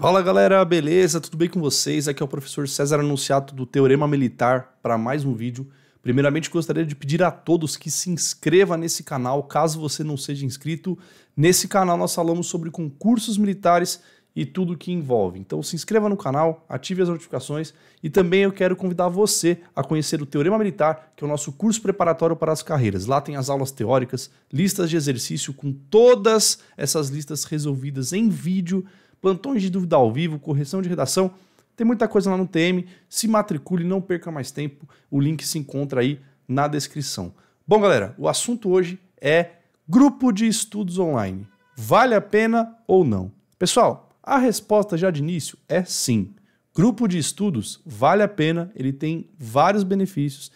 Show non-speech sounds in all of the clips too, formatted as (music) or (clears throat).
Fala galera, beleza? Tudo bem com vocês? Aqui é o professor César Anunciato do Teorema Militar para mais um vídeo. Primeiramente, gostaria de pedir a todos que se inscreva nesse canal, caso você não seja inscrito. Nesse canal nós falamos sobre concursos militares e tudo o que envolve. Então se inscreva no canal, ative as notificações e também eu quero convidar você a conhecer o Teorema Militar, que é o nosso curso preparatório para as carreiras. Lá tem as aulas teóricas, listas de exercício com todas essas listas resolvidas em vídeo plantões de dúvida ao vivo, correção de redação. Tem muita coisa lá no TM. Se matricule, não perca mais tempo. O link se encontra aí na descrição. Bom, galera, o assunto hoje é grupo de estudos online. Vale a pena ou não? Pessoal, a resposta já de início é sim. Grupo de estudos vale a pena, ele tem vários benefícios,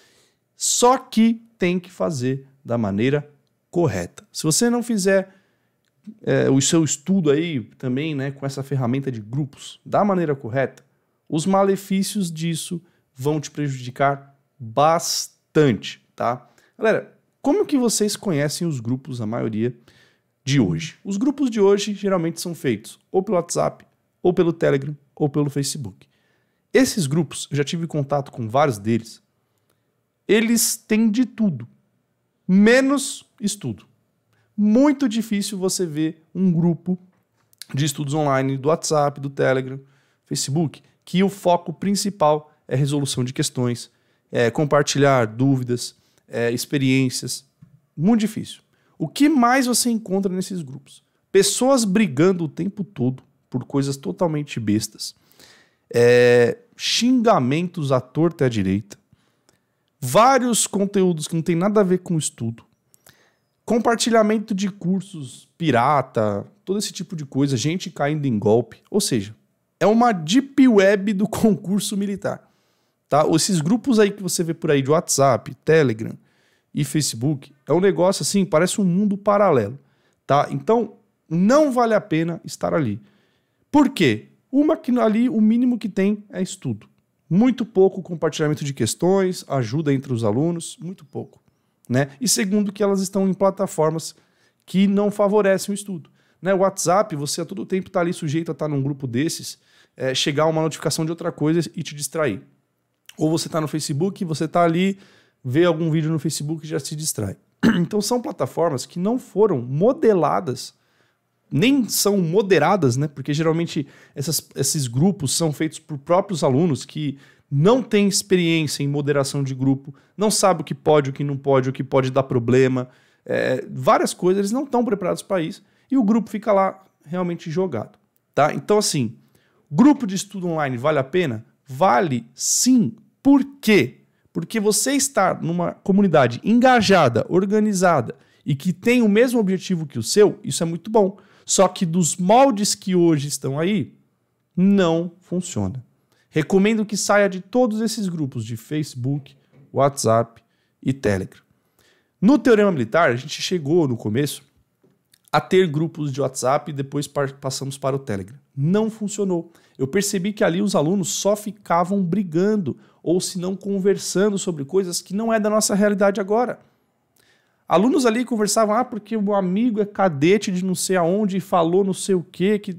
só que tem que fazer da maneira correta. Se você não fizer é, o seu estudo aí também, né, com essa ferramenta de grupos da maneira correta, os malefícios disso vão te prejudicar bastante, tá? Galera, como que vocês conhecem os grupos, a maioria de hoje? Os grupos de hoje geralmente são feitos ou pelo WhatsApp, ou pelo Telegram, ou pelo Facebook. Esses grupos, eu já tive contato com vários deles, eles têm de tudo, menos estudo muito difícil você ver um grupo de estudos online do WhatsApp, do Telegram, Facebook, que o foco principal é resolução de questões, é compartilhar dúvidas, é experiências. Muito difícil. O que mais você encontra nesses grupos? Pessoas brigando o tempo todo por coisas totalmente bestas, é, xingamentos à torta e à direita, vários conteúdos que não tem nada a ver com o estudo, compartilhamento de cursos pirata, todo esse tipo de coisa, gente caindo em golpe. Ou seja, é uma deep web do (laughs) concurso militar. Tá? Esses grupos aí que você vê por aí de WhatsApp, Telegram e Facebook, é um negócio assim, parece um mundo paralelo. Tá? Então, não vale a pena estar ali. Por quê? Uma que ali o mínimo que tem é estudo. Muito pouco compartilhamento de questões, ajuda entre os alunos, muito pouco. Né? E segundo, que elas estão em plataformas que não favorecem o estudo. Né? O WhatsApp, você a todo tempo está ali sujeito a estar tá num grupo desses, é, chegar uma notificação de outra coisa e te distrair. Ou você está no Facebook, você está ali, vê algum vídeo no Facebook e já se distrai. (clears throat) Então são plataformas que não foram modeladas, nem são moderadas, né? Porque geralmente essas, esses grupos são feitos por próprios alunos que não tem experiência em moderação de grupo, não sabe o que pode, o que não pode, o que pode dar problema, é, várias coisas, eles não estão preparados para isso e o grupo fica lá realmente jogado. Tá? Então, assim, grupo de estudo online vale a pena? Vale sim. Por quê? Porque você estar numa comunidade engajada, organizada e que tem o mesmo objetivo que o seu, isso é muito bom. Só que dos moldes que hoje estão aí, não funciona. Recomendo que saia de todos esses grupos de Facebook, WhatsApp e Telegram. No Teorema Militar, a gente chegou no começo a ter grupos de WhatsApp e depois passamos para o Telegram. Não funcionou. Eu percebi que ali os alunos só ficavam brigando ou se não conversando sobre coisas que não é da nossa realidade agora. Alunos ali conversavam, ah, porque o amigo é cadete de não sei aonde e falou não sei o quê, que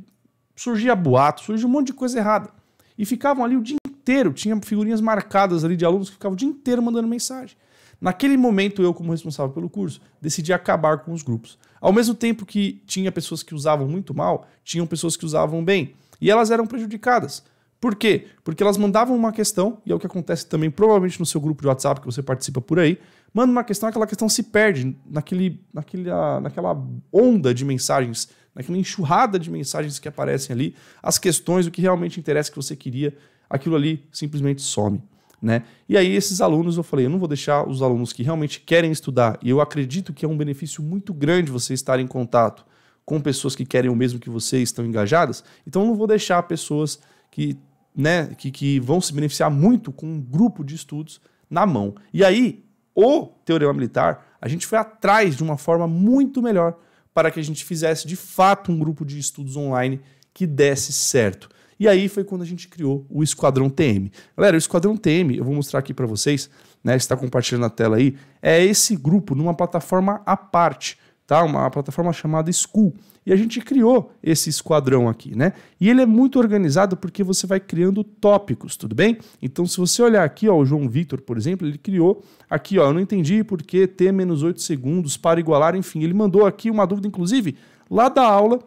surgia boato, surgia um monte de coisa errada e ficavam ali o dia inteiro. Tinha figurinhas marcadas ali de alunos que ficavam o dia inteiro mandando mensagem. Naquele momento, eu, como responsável pelo curso, decidi acabar com os grupos. Ao mesmo tempo que tinha pessoas que usavam muito mal, tinham pessoas que usavam bem. E elas eram prejudicadas. Por quê? Porque elas mandavam uma questão, e é o que acontece também provavelmente no seu grupo de WhatsApp que você participa por aí, manda uma questão, aquela questão se perde naquele, naquele, naquela onda de mensagens naquela enxurrada de mensagens que aparecem ali, as questões, o que realmente interessa que você queria, aquilo ali simplesmente some. Né? E aí esses alunos, eu falei, eu não vou deixar os alunos que realmente querem estudar, e eu acredito que é um benefício muito grande você estar em contato com pessoas que querem o mesmo que você, estão engajadas, então eu não vou deixar pessoas que, né, que, que vão se beneficiar muito com um grupo de estudos na mão. E aí, o Teorema Militar, a gente foi atrás de uma forma muito melhor para que a gente fizesse de fato um grupo de estudos online que desse certo. E aí foi quando a gente criou o Esquadrão TM. Galera, o Esquadrão TM, eu vou mostrar aqui para vocês, né, está compartilhando a tela aí, é esse grupo numa plataforma à parte tá? Uma plataforma chamada School. E a gente criou esse esquadrão aqui, né? E ele é muito organizado porque você vai criando tópicos, tudo bem? Então, se você olhar aqui, ó, o João Vitor por exemplo, ele criou aqui, ó, eu não entendi por que T menos 8 segundos para igualar, enfim, ele mandou aqui uma dúvida, inclusive, lá da aula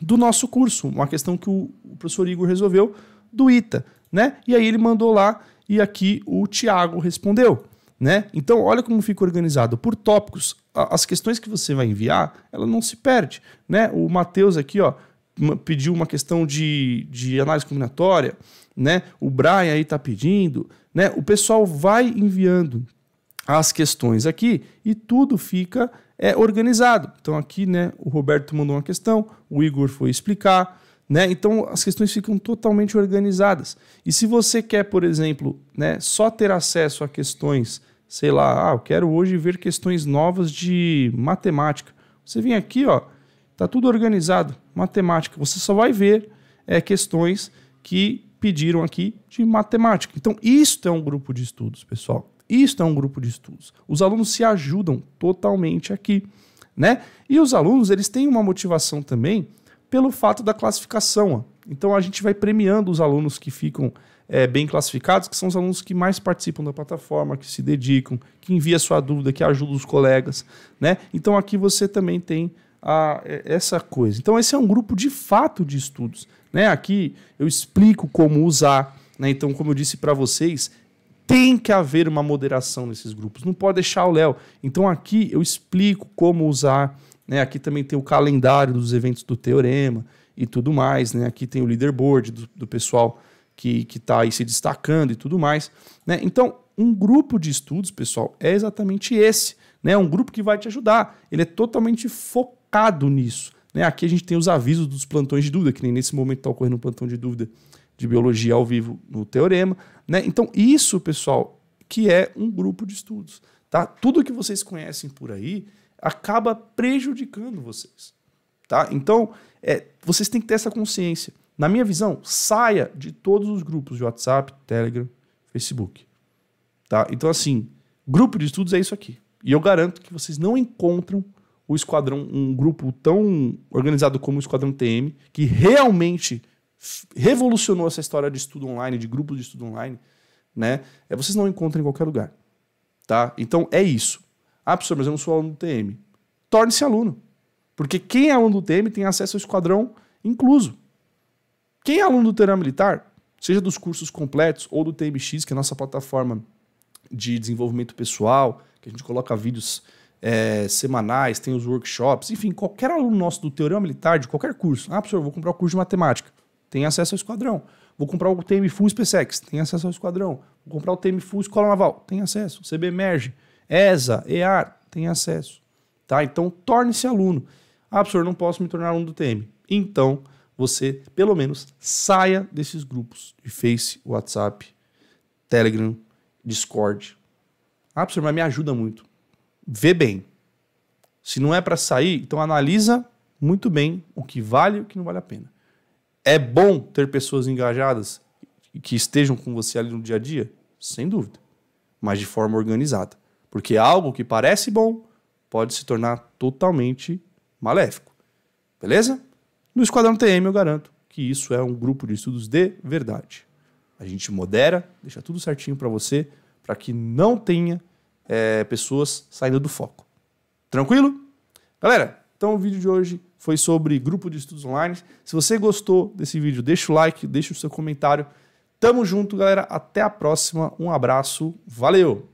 do nosso curso, uma questão que o professor Igor resolveu do ITA, né? E aí ele mandou lá e aqui o Tiago respondeu, né? Então, olha como fica organizado por tópicos as questões que você vai enviar, ela não se perde. Né? O Matheus aqui ó, pediu uma questão de, de análise combinatória, né? o Brian aí está pedindo, né? o pessoal vai enviando as questões aqui e tudo fica é, organizado. Então aqui né, o Roberto mandou uma questão, o Igor foi explicar, né? Então as questões ficam totalmente organizadas. E se você quer, por exemplo, né, só ter acesso a questões sei lá, ah, eu quero hoje ver questões novas de matemática. Você vem aqui, ó, tá tudo organizado, matemática. Você só vai ver é, questões que pediram aqui de matemática. Então, isto é um grupo de estudos, pessoal. Isto é um grupo de estudos. Os alunos se ajudam totalmente aqui, né? E os alunos, eles têm uma motivação também pelo fato da classificação, ó. Então a gente vai premiando os alunos que ficam é, bem classificados, que são os alunos que mais participam da plataforma, que se dedicam, que envia sua dúvida, que ajuda os colegas, né? Então aqui você também tem a, eh, essa coisa. Então esse é um grupo de fato de estudos, né? Aqui eu explico como usar, né? Então como eu disse para vocês, tem que haver uma moderação nesses grupos, não pode deixar o Léo. Então aqui eu explico como usar, né? Aqui também tem o calendário dos eventos do teorema e tudo mais. Né? Aqui tem o leaderboard do, do pessoal que está aí se destacando e tudo mais. Né? Então, um grupo de estudos, pessoal, é exatamente esse. Né? Um grupo que vai te ajudar. Ele é totalmente focado nisso. Né? Aqui a gente tem os avisos dos plantões de dúvida, que nem nesse momento está ocorrendo um plantão de dúvida de biologia ao vivo no teorema. Né? Então, isso, pessoal, que é um grupo de estudos. Tá? Tudo que vocês conhecem por aí acaba prejudicando vocês. Tá? Então, é, vocês têm que ter essa consciência. Na minha visão, saia de todos os grupos de WhatsApp, Telegram, Facebook. Tá? Então, assim, grupo de estudos é isso aqui. E eu garanto que vocês não encontram o esquadrão, um grupo tão organizado como o Esquadrão TM, que realmente revolucionou essa história de estudo online, de grupos de estudo online, né? É, vocês não encontram em qualquer lugar. Tá? Então é isso. Ah, professor, mas eu não sou aluno do TM. Torne-se aluno. Porque quem é aluno do TM tem acesso ao esquadrão incluso. Quem é aluno do Terá Militar, seja dos cursos completos ou do TMX, que é a nossa plataforma de desenvolvimento pessoal, que a gente coloca vídeos é, semanais, tem os workshops, enfim, qualquer aluno nosso do Teorema Militar, de qualquer curso. Ah, professor, vou comprar o um curso de matemática. Tem acesso ao esquadrão. Vou comprar o TM Full SpaceX, tem acesso ao esquadrão. Vou comprar o TM Full Escola Naval, tem acesso. CB Merge, ESA, EAR, tem acesso. Tá? Então, torne-se aluno. Ah, professor, não posso me tornar um do TM. Então, você, pelo menos, saia desses grupos de Face, WhatsApp, Telegram, Discord. Ah, professor, mas me ajuda muito. Vê bem. Se não é para sair, então analisa muito bem o que vale e o que não vale a pena. É bom ter pessoas engajadas que estejam com você ali no dia a dia? Sem dúvida. Mas de forma organizada. Porque algo que parece bom pode se tornar totalmente maléfico. Beleza? No Esquadrão TM eu garanto que isso é um grupo de estudos de verdade. A gente modera, deixa tudo certinho para você, para que não tenha é, pessoas saindo do foco. Tranquilo? Galera, então o vídeo de hoje foi sobre grupo de estudos online. Se você gostou desse vídeo, deixa o like, deixa o seu comentário. Tamo junto, galera. Até a próxima. Um abraço. Valeu!